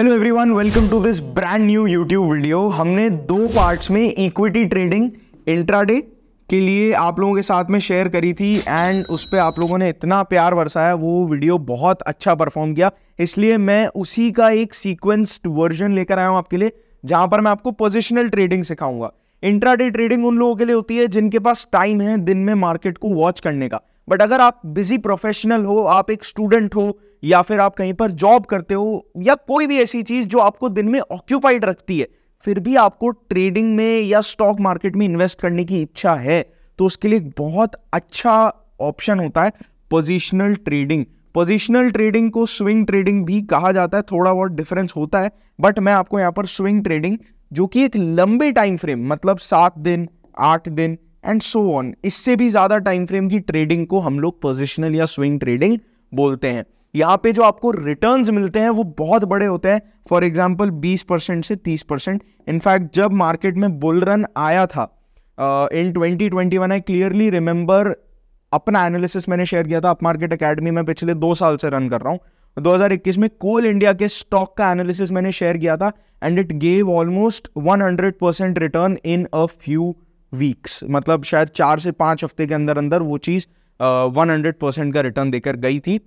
Hello everyone welcome to this brand new YouTube video हमने दो parts में equity trading intraday के लिए आप लोगों के साथ में शेयर करी थी एंड उस पर आप लोगों ने इतना प्यार बरसाया वो वीडियो बहुत अच्छा परफॉर्म किया इसलिए मैं उसी का एक सीक्वेंस्ड वर्जन लेकर आया हूँ आपके लिए जहाँ पर मैं आपको पोजिशनल ट्रेडिंग सिखाऊंगा इंट्राडे ट्रेडिंग उन लोगों के लिए होती है जिनके पास टाइम है दिन में मार्केट को वॉच करने का बट अगर आप बिजी प्रोफेशनल हो आप एक स्टूडेंट हो या फिर आप कहीं पर जॉब करते हो या कोई भी ऐसी चीज जो आपको दिन में ऑक्यूपाइड रखती है फिर भी आपको ट्रेडिंग में या स्टॉक मार्केट में इन्वेस्ट करने की इच्छा है तो उसके लिए बहुत अच्छा ऑप्शन होता है पोजिशनल ट्रेडिंग पोजिशनल ट्रेडिंग को स्विंग ट्रेडिंग भी कहा जाता है थोड़ा बहुत डिफरेंस होता है बट मैं आपको यहाँ पर स्विंग ट्रेडिंग जो कि एक लंबे टाइम फ्रेम मतलब सात दिन आठ दिन एंड सो ऑन इससे भी ज़्यादा टाइम फ्रेम की ट्रेडिंग को हम लोग पोजिशनल या स्विंग ट्रेडिंग बोलते हैं यहाँ पे जो आपको रिटर्न्स मिलते हैं वो बहुत बड़े होते हैं फॉर एग्जाम्पल 20 परसेंट से 30 परसेंट इनफैक्ट जब मार्केट में बुल रन आया था in twenty twenty one I clearly remember अपना एनालिसिस मैंने शेयर किया था अप मार्केट अकेडमी में पिछले दो साल से रन कर रहा हूँ 2021 में कोल इंडिया के स्टॉक का एनालिसिस मैंने शेयर किया था and it gave almost 100 percent return in a few weeks मतलब शायद चार से पाँच हफ्ते के अंदर अंदर वो चीज़ वन हंड्रेड परसेंट का रिटर्न देकर गई थी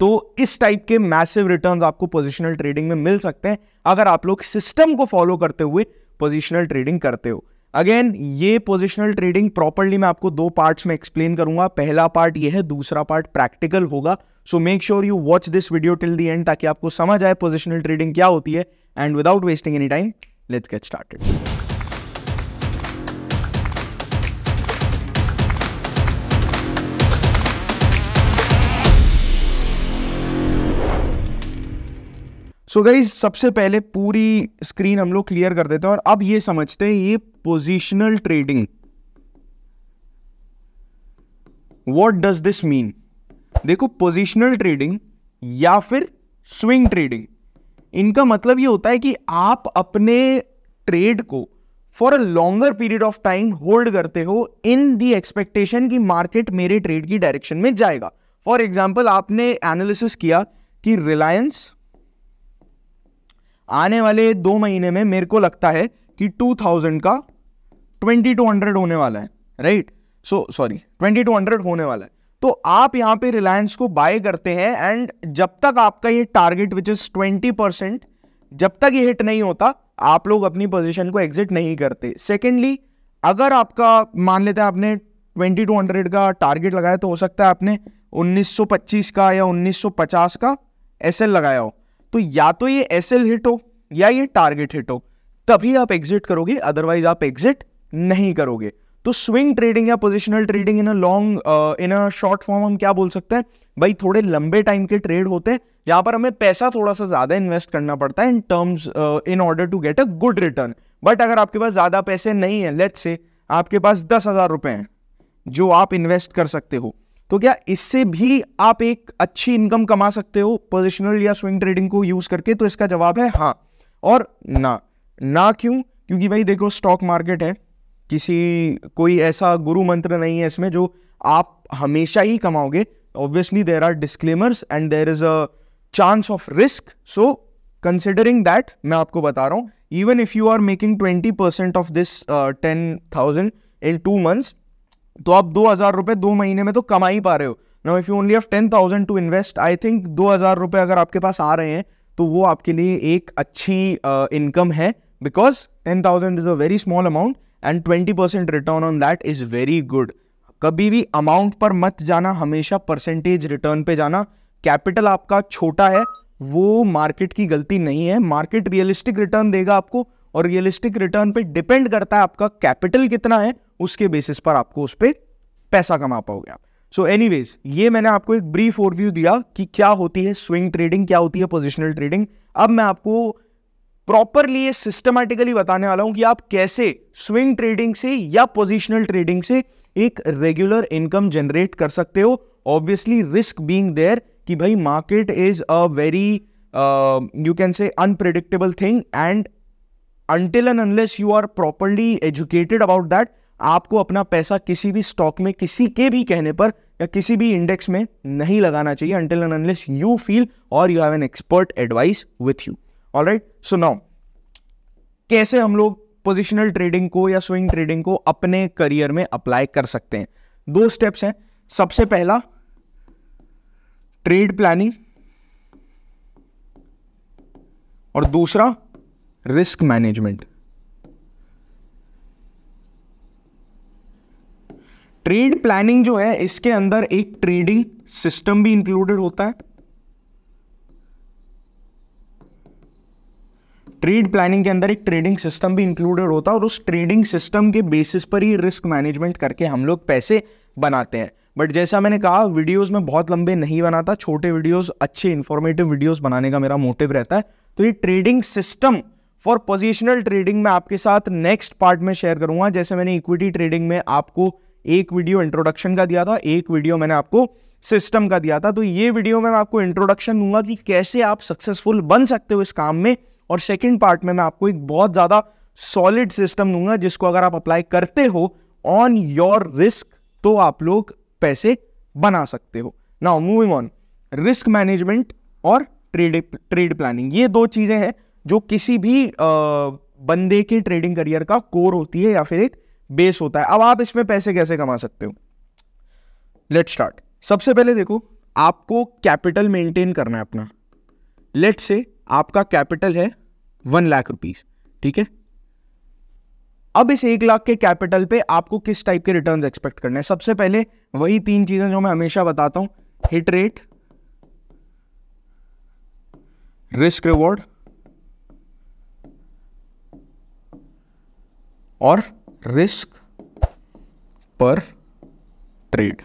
तो इस टाइप के मैसिव रिटर्न्स आपको पोजिशनल ट्रेडिंग में मिल सकते हैं अगर आप लोग सिस्टम को फॉलो करते हुए पोजिशनल ट्रेडिंग करते हो अगेन ये पोजिशनल ट्रेडिंग प्रॉपरली मैं आपको दो पार्ट्स में एक्सप्लेन करूंगा पहला पार्ट ये है दूसरा पार्ट प्रैक्टिकल होगा so make sure you watch this video till the end ताकि आपको समझ आए पोजिशनल ट्रेडिंग क्या होती है and without wasting any time let's get started so guys सबसे पहले पूरी स्क्रीन हम लोग क्लियर कर देते हैं और अब ये समझते हैं ये positional trading what does this mean देखो पोजिशनल ट्रेडिंग या फिर स्विंग ट्रेडिंग इनका मतलब ये होता है कि आप अपने ट्रेड को for a longer period of time hold करते हो इन दी एक्सपेक्टेशन कि मार्केट मेरे ट्रेड की डायरेक्शन में जाएगा फॉर एग्जाम्पल आपने एनालिसिस किया कि रिलायंस आने वाले दो महीने में मेरे को लगता है कि 2000 का 2200 होने वाला है राइट सो सॉरी 2200 होने वाला है तो आप यहाँ पे रिलायंस को बाय करते हैं एंड जब तक आपका ये टारगेट विच इज़ 20 परसेंट जब तक ये हिट नहीं होता आप लोग अपनी पोजीशन को एग्जिट नहीं करते सेकेंडली अगर आपका मान लेते हैं आपने 2200 का टारगेट लगाया तो हो सकता है आपने 1925 का या 1950 का एस लगाया हो तो या तो ये एस हिट हो या ये टारगेट हिट हो तभी आप एग्जिट करोगे अदरवाइज आप एग्जिट नहीं करोगे तो स्विंग ट्रेडिंग या positional trading in a long in a short form हम क्या बोल सकते हैं भाई थोड़े लंबे टाइम के ट्रेड होते हैं जहां पर हमें पैसा थोड़ा सा ज्यादा इन्वेस्ट करना पड़ता है in terms in order to get a good return but अगर आपके पास ज्यादा पैसे नहीं है लेट्स से आपके पास दस हजार रुपए हैं जो आप इन्वेस्ट कर सकते हो तो क्या इससे भी आप एक अच्छी इनकम कमा सकते हो पोजिशनल या स्विंग ट्रेडिंग को यूज करके तो इसका जवाब है हाँ और ना ना क्यों क्योंकि भाई देखो स्टॉक मार्केट है किसी कोई ऐसा गुरु मंत्र नहीं है इसमें जो आप हमेशा ही कमाओगे obviously there are disclaimers and there is a chance of risk so considering that मैं आपको बता रहा हूँ even if you are making twenty percent of this ten thousand in two months तो आप दो हज़ार रुपये दो महीने में तो कमा ही पा रहे हो now if you only have ten thousand to invest I think दो हज़ार रुपए अगर आपके पास आ रहे हैं तो वो आपके लिए एक अच्छी इनकम uh, है because ten thousand is a very small amount and twenty percent return on that is very good कभी भी अमाउंट पर मत जाना हमेशा परसेंटेज रिटर्न पे जाना कैपिटल आपका छोटा है वो मार्केट की गलती नहीं है मार्केट रियलिस्टिक रिटर्न देगा आपको और रियलिस्टिक रिटर्न पे डिपेंड करता है आपका कैपिटल कितना है उसके बेसिस पर आपको उस पर पैसा कमा पाओगे आप सो एनी ये मैंने आपको एक ब्रीफ ओवरव्यू दिया कि क्या होती है स्विंग ट्रेडिंग क्या होती है पोजिशनल ट्रेडिंग अब मैं आपको प्रॉपरली ये सिस्टमेटिकली बताने वाला हूं कि आप कैसे स्विंग ट्रेडिंग से या पोजिशनल ट्रेडिंग से एक रेगुलर इनकम जनरेट कर सकते हो ऑब्वियसली रिस्क बींग देयर कि भाई market is a very you can say unpredictable thing and until and unless you are properly educated about that आपको अपना पैसा किसी भी स्टॉक में किसी के भी कहने पर या किसी भी इंडेक्स में नहीं लगाना चाहिए until and unless you feel और you have an expert advice with you right so now कैसे हम लोग पोजिशनल ट्रेडिंग को या स्विंग ट्रेडिंग को अपने करियर में अप्लाई कर सकते हैं दो स्टेप्स हैं सबसे पहला ट्रेड प्लानिंग और दूसरा रिस्क मैनेजमेंट ट्रेड प्लानिंग जो है इसके अंदर एक ट्रेडिंग सिस्टम भी इंक्लूडेड होता है ट्रेड प्लानिंग के अंदर एक ट्रेडिंग सिस्टम भी इंक्लूडेड होता है और उस ट्रेडिंग सिस्टम के बेसिस पर ही रिस्क मैनेजमेंट करके हम लोग पैसे बनाते हैं बट जैसा मैंने कहा वीडियोस में बहुत लंबे नहीं बनाता छोटे वीडियोस अच्छे इंफॉर्मेटिव वीडियोस बनाने का मेरा मोटिव रहता है तो ये trading system for positional trading में आपके साथ नेक्स्ट पार्ट में शेयर करूंगा जैसे मैंने इक्विटी ट्रेडिंग में आपको एक वीडियो इंट्रोडक्शन का दिया था एक वीडियो मैंने आपको सिस्टम का दिया था तो ये वीडियो में मैं आपको इंट्रोडक्शन दूंगा कि कैसे आप सक्सेसफुल बन सकते हो इस काम में और सेकेंड पार्ट में मैं आपको एक बहुत ज़्यादा सॉलिड सिस्टम दूंगा जिसको अगर आप अप्लाई करते हो ऑन योर रिस्क तो आप लोग पैसे बना सकते हो now moving on risk management और ट्रेड ट्रेड प्लानिंग ये दो चीज़ें हैं जो किसी भी बंदे के ट्रेडिंग करियर का कोर होती है या फिर एक बेस होता है अब आप इसमें पैसे कैसे कमा सकते हो लेट स्टार्ट सबसे पहले देखो आपको कैपिटल मेंटेन करना है अपना लेट से आपका कैपिटल है वन लाख रुपीस ठीक है अब इस एक लाख के कैपिटल पे आपको किस टाइप के रिटर्न्स एक्सपेक्ट करने हैं सबसे पहले वही तीन चीजें जो मैं हमेशा बताता हूं हिट रेट रिस्क रिवॉर्ड और रिस्क पर ट्रेड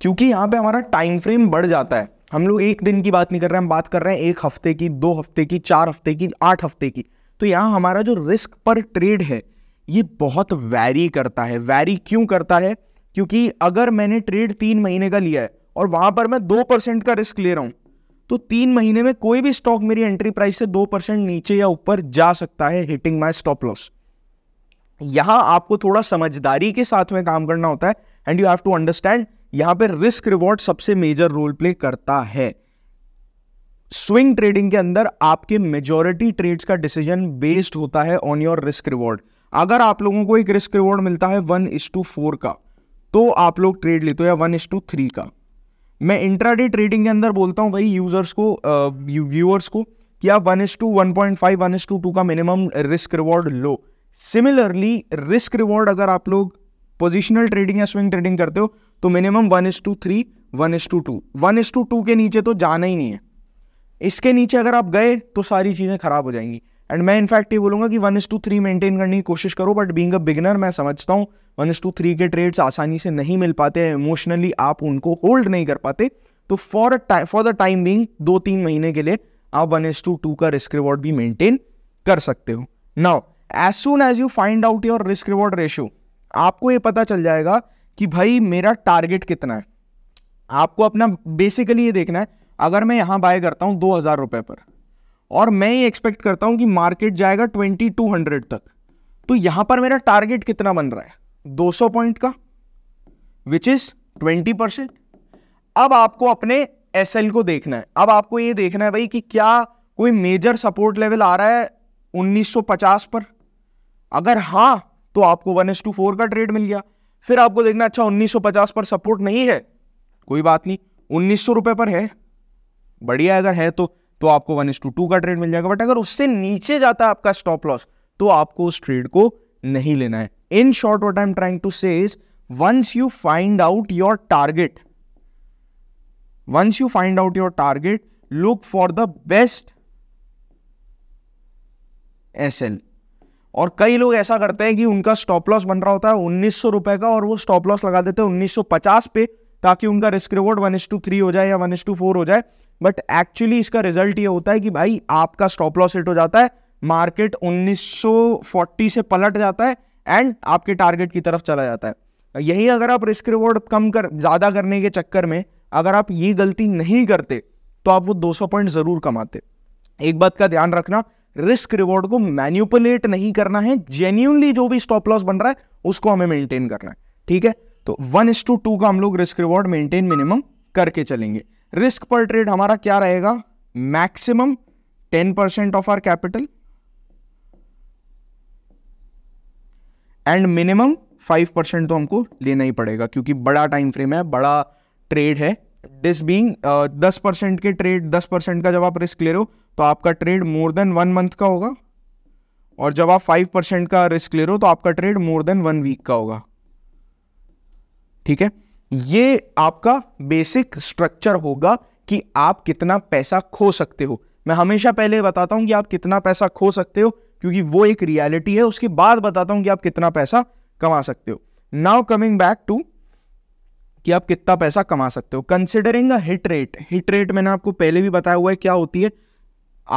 क्योंकि यहां पे हमारा टाइम फ्रेम बढ़ जाता है हम लोग एक दिन की बात नहीं कर रहे हैं हम बात कर रहे हैं एक हफ्ते की दो हफ्ते की चार हफ्ते की आठ हफ्ते की तो यहां हमारा जो रिस्क पर ट्रेड है ये बहुत वैरी करता है वैरी क्यों करता है क्योंकि अगर मैंने ट्रेड तीन महीने का लिया है और वहां पर मैं दो परसेंट का रिस्क ले रहा हूं तो तीन महीने में कोई भी स्टॉक मेरी एंट्री प्राइस से दो परसेंट नीचे या ऊपर जा सकता है हिटिंग माई स्टॉप लॉस यहां आपको थोड़ा समझदारी के साथ में काम करना होता है and you have to understand यहां पर रिस्क रिवॉर्ड सबसे मेजर रोल प्ले करता है स्विंग ट्रेडिंग के अंदर आपके मेजोरिटी ट्रेड्स का डिसीजन बेस्ड होता है ऑन योर रिस्क रिवॉर्ड अगर आप लोगों को एक रिस्क रिवॉर्ड मिलता है वन इस टू फोर का तो आप लोग ट्रेड लेते हो या वन इस टू थ्री का मैं इंट्राडे ट्रेडिंग के अंदर बोलता हूँ भाई यूजर्स को व्यूअर्स को कि आप one is to one point five one is to two का मिनिमम रिस्क रिवॉर्ड लो सिमिलरली रिस्क रिवॉर्ड अगर आप लोग पोजिशनल ट्रेडिंग या स्विंग ट्रेडिंग करते हो तो minimum one is to three one is to two one is to two के नीचे तो जाना ही नहीं है इसके नीचे अगर आप गए तो सारी चीज़ें खराब हो जाएंगी एंड मैं इनफैक्ट ये बोलूंगा कि one is to three maintain करने की कोशिश करो बट बींग अ बिगनर मैं समझता हूँ वन इज टू थ्री के ट्रेड्स आसानी से नहीं मिल पाते हैं इमोशनली आप उनको होल्ड नहीं कर पाते तो for for the time being दो तीन महीने के लिए आप वन एस टू टू का रिस्क रिवॉर्ड भी मेंटेन कर सकते हो now as soon as you find out your risk reward ratio आपको ये पता चल जाएगा कि भाई मेरा टारगेट कितना है आपको अपना बेसिकली ये देखना है अगर मैं यहाँ बाय करता हूँ दो हज़ार रुपये पर और मैं ये एक्सपेक्ट करता हूँ कि मार्केट जाएगा 2200 तक तो यहाँ पर मेरा टारगेट कितना बन रहा है 200 पॉइंट का विच इज 20 परसेंट अब आपको अपने एस को देखना है अब आपको ये देखना है भाई कि क्या कोई मेजर सपोर्ट लेवल आ रहा है 1950 पर अगर हाँ तो आपको वन एस टू फोर का ट्रेड मिल गया फिर आपको देखना अच्छा 1950 पर सपोर्ट नहीं है कोई बात नहीं उन्नीस सौ पर है बढ़िया अगर है तो तो आपको वन इस टू टू का ट्रेड मिल जाएगा बट अगर उससे नीचे जाता है आपका स्टॉप लॉस तो आपको उस ट्रेड को नहीं लेना है in short what I am trying to say once you find out your target once you find out your target look for the best एस और कई लोग ऐसा करते हैं कि उनका स्टॉप लॉस बन रहा होता है उन्नीस रुपए का और वो स्टॉप लॉस लगा देते हैं 1950 पे ताकि उनका risk reward one to three हो जाए या वन टू फोर हो जाए बट एक्चुअली इसका रिजल्ट ये होता है कि भाई आपका स्टॉप लॉस हिट हो जाता है मार्केट 1940 से पलट जाता है एंड आपके टारगेट की तरफ चला जाता है यही अगर आप रिस्क रिवॉर्ड कम कर ज़्यादा करने के चक्कर में अगर आप ये गलती नहीं करते तो आप वो 200 पॉइंट ज़रूर कमाते एक बात का ध्यान रखना रिस्क रिवॉर्ड को मैन्यूपुलेट नहीं करना है जेन्यूनली जो भी स्टॉप लॉस बन रहा है उसको हमें मेंटेन करना है ठीक है तो वन इस टू टू का हम लोग रिस्क रिवॉर्ड मेंटेन मिनिमम करके चलेंगे रिस्क पर ट्रेड हमारा क्या रहेगा maximum ten percent of our capital and minimum five percent तो हमको लेना ही पड़ेगा क्योंकि बड़ा टाइम फ्रेम है बड़ा ट्रेड है दिस बींग दस परसेंट के ट्रेड दस परसेंट का जब आप रिस्क ले रहे हो तो आपका trade more than one month का होगा और जब आप फाइव परसेंट का रिस्क ले रहे हो तो आपका trade more than one week का होगा ठीक है ये आपका बेसिक स्ट्रक्चर होगा कि आप कितना पैसा खो सकते हो मैं हमेशा पहले बताता हूँ कि आप कितना पैसा खो सकते हो क्योंकि वो एक रियलिटी है उसके बाद बताता हूँ कि आप कितना पैसा कमा सकते हो नाउ कमिंग बैक टू कि आप कितना पैसा कमा सकते हो considering a hit rate hit rate मैंने आपको पहले भी बताया हुआ है क्या होती है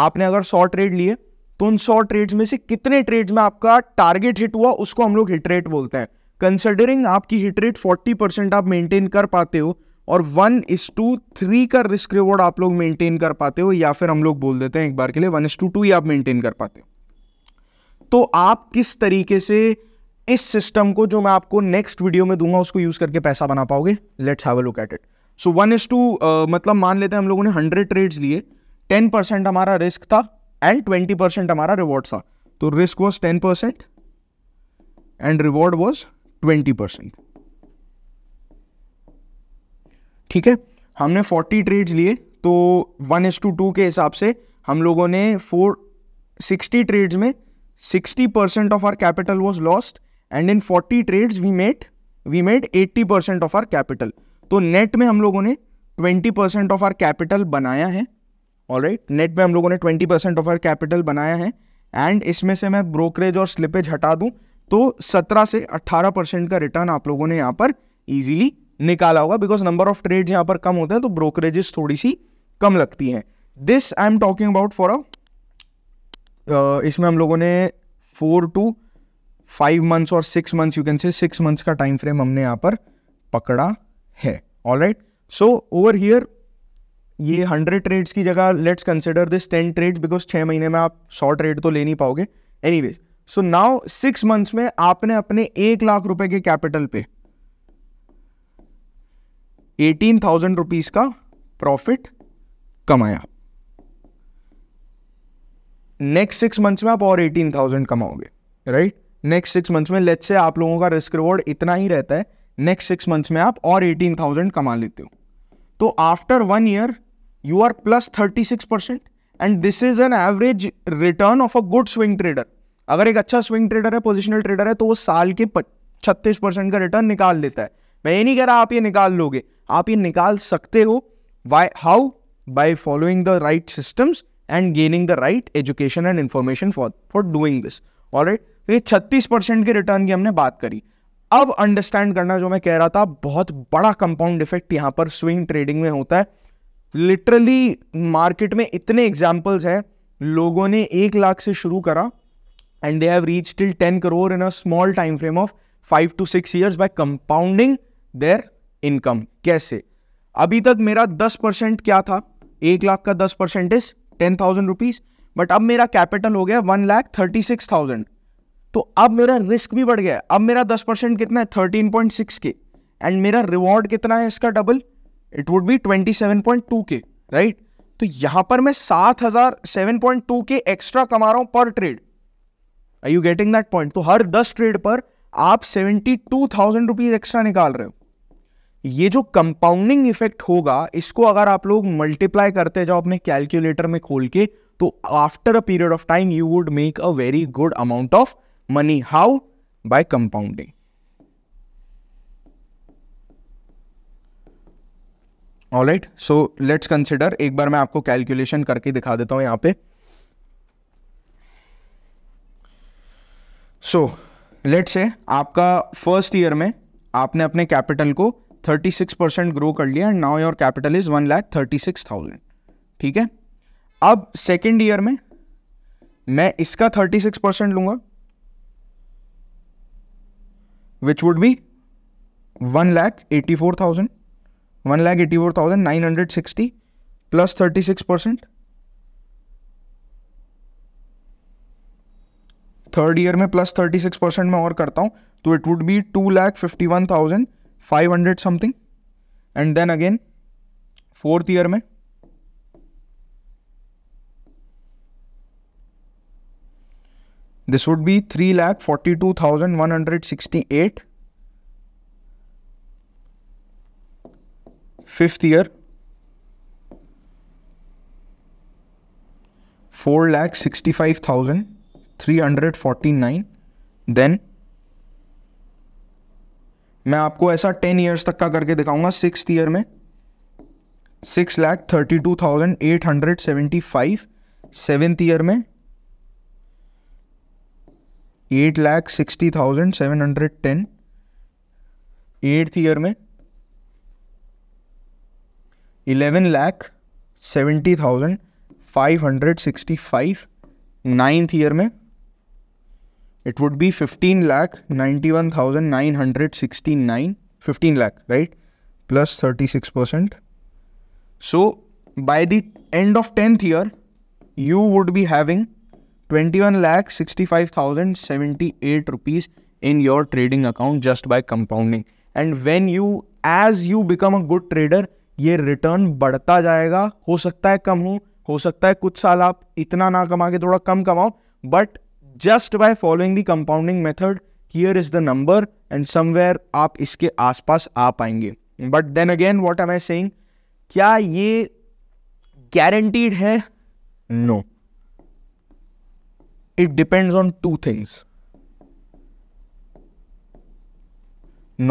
आपने अगर सौ ट्रेड लिए तो उन सौ ट्रेड्स में से कितने ट्रेड्स में आपका टारगेट हिट हुआ उसको हम लोग हिट रेट बोलते हैं कंसिडरिंग आपकी हिट रेट फोर्टी परसेंट आप मेंटेन कर पाते हो और वन इज टू थ्री का रिस्क रिवॉर्ड आप लोग मेंटेन कर पाते हो या फिर हम लोग बोल देते हैं एक बार के लिए वन इज टू टू ही आप मेंटेन कर पाते हो तो आप किस तरीके से इस सिस्टम को जो मैं आपको नेक्स्ट वीडियो में दूंगा उसको यूज करके पैसा बना पाओगे let's have a look at it so one is two मतलब मान लेते हैं हम लोगों ने हंड्रेड ट्रेड्स लिए टेन परसेंट हमारा रिस्क था एंड ट्वेंटी परसेंट हमारा रिवॉर्ड था तो risk was ten percent and reward was twenty percent ठीक है हमने फोर्टी ट्रेड्स लिए तो वन एस टू टू के हिसाब से हम लोगों ने फोर सिक्सटी ट्रेड्स में sixty percent of our capital was lost and in forty trades we made we made eighty percent of our capital तो नेट में हम लोगों ने twenty percent of our capital बनाया है ऑल राइट नेट में हम लोगों ने twenty percent of our capital बनाया है एंड इसमें से मैं ब्रोकरेज और स्लिपेज हटा दूँ तो 17 से 18 परसेंट का रिटर्न आप लोगों ने यहाँ पर इजीली निकाला होगा बिकॉज नंबर ऑफ ट्रेड यहाँ पर कम होते हैं तो ब्रोकरेजेस थोड़ी सी कम लगती हैं this I am talking about for a इसमें हम लोगों ने फोर टू फाइव मंथ्स और six months you can say six months का टाइम फ्रेम हमने यहाँ पर पकड़ा है all right so over here ये हंड्रेड ट्रेड्स की जगह let's consider this ten trades because छः महीने में आप सौ ट्रेड तो ले नहीं पाओगे anyways so now six months में आपने अपने एक लाख रुपए के कैपिटल पे एटीन थाउजेंड रुपीज का प्रॉफिट कमाया नेक्स्ट सिक्स मंथ्स में आप और एटीन थाउजेंड कमाओगे राइट नेक्स्ट सिक्स मंथ्स में लेट्स से आप लोगों का रिस्क रिवॉर्ड इतना ही रहता है नेक्स्ट सिक्स मंथ्स में आप और एटीन थाउजेंड कमा लेते हो तो after one year you are plus thirty six percent and this is an average return of a good swing trader अगर एक अच्छा स्विंग ट्रेडर है पोजिशनल ट्रेडर है तो वो साल के छत्तीस परसेंट का रिटर्न निकाल लेता है मैं ये नहीं कह रहा आप ये निकाल लोगे आप ये निकाल सकते हो why how by following the right systems and gaining the right education and information for for doing this और तो ये छत्तीस परसेंट के रिटर्न की हमने बात करी अब अंडरस्टैंड करना जो मैं कह रहा था बहुत बड़ा कंपाउंड इफेक्ट यहाँ पर स्विंग ट्रेडिंग में होता है लिटरली मार्केट में इतने एग्जाम्पल्स हैं लोगों ने एक लाख से शुरू करा and they have reached till 10 crore in a small time frame of 5 to 6 years by compounding their income. कैसे अभी तक मेरा 10 परसेंट क्या था एक लाख का 10 percent is ten thousand rupees but अब मेरा कैपिटल हो गया one lakh thirty six thousand तो अब मेरा रिस्क भी बढ़ गया है अब मेरा 10 परसेंट कितना है thirteen point six K and मेरा रिवॉर्ड कितना है इसका double it would be twenty seven point two K right तो यहाँ पर मैं सात हजार seven point two K extra कमा रहा हूँ पर trade I you getting that point तो हर दस ट्रेड पर आप seventy two thousand rupees extra निकाल रहे हो ये जो कंपाउंडिंग इफेक्ट होगा इसको अगर आप लोग मल्टीप्लाई करते जाओ अपने कैलकुलेटर में खोल के तो after a period of time you would make a very good amount of money how by compounding all right so let's consider एक बार मैं आपको कैलकुलेशन करके दिखा देता हूं यहां पे सो लेट से आपका फर्स्ट ईयर में आपने अपने कैपिटल को 36 परसेंट ग्रो कर लिया and now your capital is one lakh thirty six thousand ठीक है अब सेकेंड ईयर में मैं इसका 36 परसेंट लूंगा which would be one lakh eighty four thousand one lakh eighty four thousand nine hundred sixty plus thirty six percent third year में plus thirty six percent में और करता हूँ तो it would be two lakh fifty one thousand five hundred something and then again fourth year में this would be three lakh forty two thousand one hundred sixty eight fifth year four lakh sixty five thousand 349 then मैं आपको ऐसा ten years तक का करके दिखाऊंगा six year में six lakh thirty two thousand eight hundred seventy five seventh year में eight lakh sixty thousand seven hundred ten eighth year में eleven lakh seventy thousand five hundred sixty five ninth year में it would be 15 lakh 91,969, 15 lakh, right? Plus 36%. So by the end of 10th year, you would be having 21 lakh 65,078 rupees in your trading account just by compounding. And when you, as you become a good trader, your return बढ़ता जाएगा हो सकता है कम हो हो सकता है कुछ साल आप इतना ना कमा थोड़ा कम कमाओ But just by following the compounding method here is the number and somewhere आप इसके आसपास आ पाएंगे but then again what am I saying क्या ये गारंटीड है no it depends on two things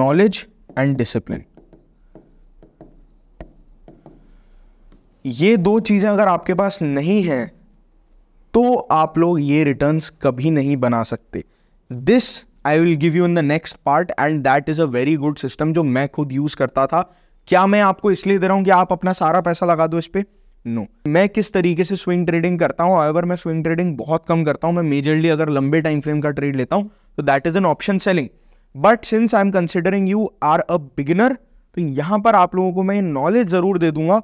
knowledge and discipline ये दो चीज़ें अगर आपके पास नहीं हैं तो आप लोग ये रिटर्न्स कभी नहीं बना सकते this I will give you in the next part and that is a very good system जो मैं खुद यूज़ करता था क्या मैं आपको इसलिए दे रहा हूं कि आप अपना सारा पैसा लगा दो इस पर नो no. मैं किस तरीके से स्विंग ट्रेडिंग करता हूँ अगर मैं स्विंग ट्रेडिंग बहुत कम करता हूं मैं मेजरली अगर लंबे टाइम फ्रेम का ट्रेड लेता हूँ तो that is an option selling but since I am considering you are a beginner तो यहां पर आप लोगों को मैं नॉलेज ज़रूर दे दूंगा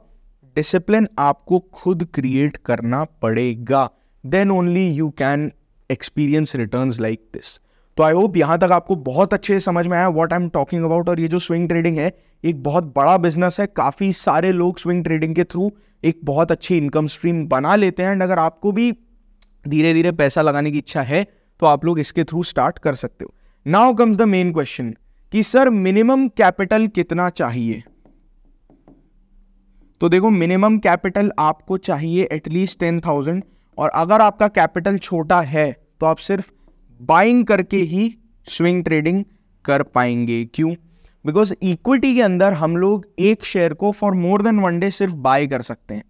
डिसिप्लिन आपको खुद क्रिएट करना पड़ेगा then only you can experience return like this तो आई होप यहाँ तक आपको बहुत अच्छे से समझ में आया what I am talking about और ये जो स्विंग ट्रेडिंग है एक बहुत बड़ा बिजनेस है काफ़ी सारे लोग स्विंग ट्रेडिंग के थ्रू एक बहुत अच्छी इनकम स्ट्रीम बना लेते हैं एंड अगर आपको भी धीरे धीरे पैसा लगाने की इच्छा है तो आप लोग इसके थ्रू स्टार्ट कर सकते हो now comes the main question कि सर मिनिमम कैपिटल कितना चाहिए तो देखो मिनिमम कैपिटल आपको चाहिए एटलीस्ट टेन थाउजेंड और अगर आपका कैपिटल छोटा है तो आप सिर्फ बाइंग करके ही स्विंग ट्रेडिंग कर पाएंगे क्यों बिकॉज इक्विटी के अंदर हम लोग एक शेयर को for more than one day सिर्फ बाय कर सकते हैं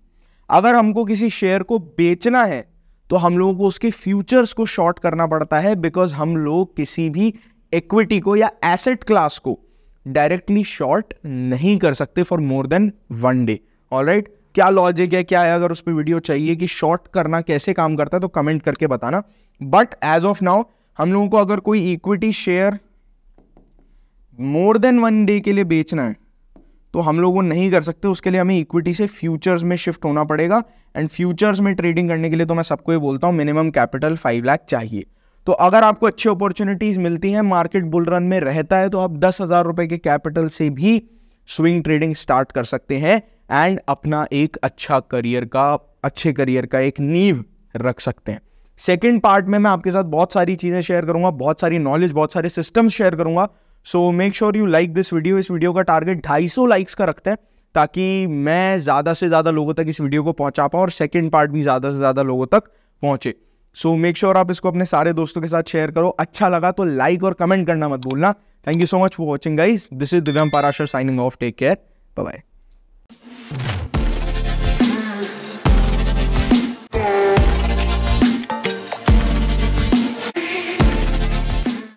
अगर हमको किसी शेयर को बेचना है तो हम लोगों को उसके फ्यूचर्स को शॉर्ट करना पड़ता है बिकॉज हम लोग किसी भी इक्विटी को या एसेट क्लास को डायरेक्टली शॉर्ट नहीं कर सकते for more than one day all right क्या लॉजिक है क्या है अगर उस पर वीडियो चाहिए कि शॉर्ट करना कैसे काम करता है तो कमेंट करके बताना बट एज ऑफ नाउ हम लोगों को अगर कोई equity share more than one day के लिए बेचना है तो हम लोग वो नहीं कर सकते उसके लिए हमें इक्विटी से फ्यूचर्स में शिफ्ट होना पड़ेगा एंड फ्यूचर्स में ट्रेडिंग करने के लिए तो मैं सबको ये बोलता हूँ मिनिमम कैपिटल फाइव लाख चाहिए तो अगर आपको अच्छी अपॉर्चुनिटीज़ मिलती हैं मार्केट बुल रन में रहता है तो आप दस हज़ार रुपये के कैपिटल से भी स्विंग ट्रेडिंग स्टार्ट कर सकते हैं एंड अपना एक अच्छा करियर का अच्छे करियर का एक नींव रख सकते हैं सेकेंड पार्ट में मैं आपके साथ बहुत सारी चीज़ें शेयर करूंगा बहुत सारी नॉलेज बहुत सारे सिस्टम्स शेयर करूंगा so make sure you like this video इस वीडियो का टारगेट सौ लाइक्स का रखते हैं ताकि मैं ज़्यादा से ज़्यादा लोगों तक इस वीडियो को पहुंचा पाऊँ और सेकेंड पार्ट भी ज़्यादा से ज़्यादा लोगों तक पहुँचे सो मेक श्योर आप इसको अपने सारे दोस्तों के साथ शेयर करो अच्छा लगा तो लाइक और कमेंट करना मत भूलना thank you so much for watching guys this is Divyam Parashar signing off take care bye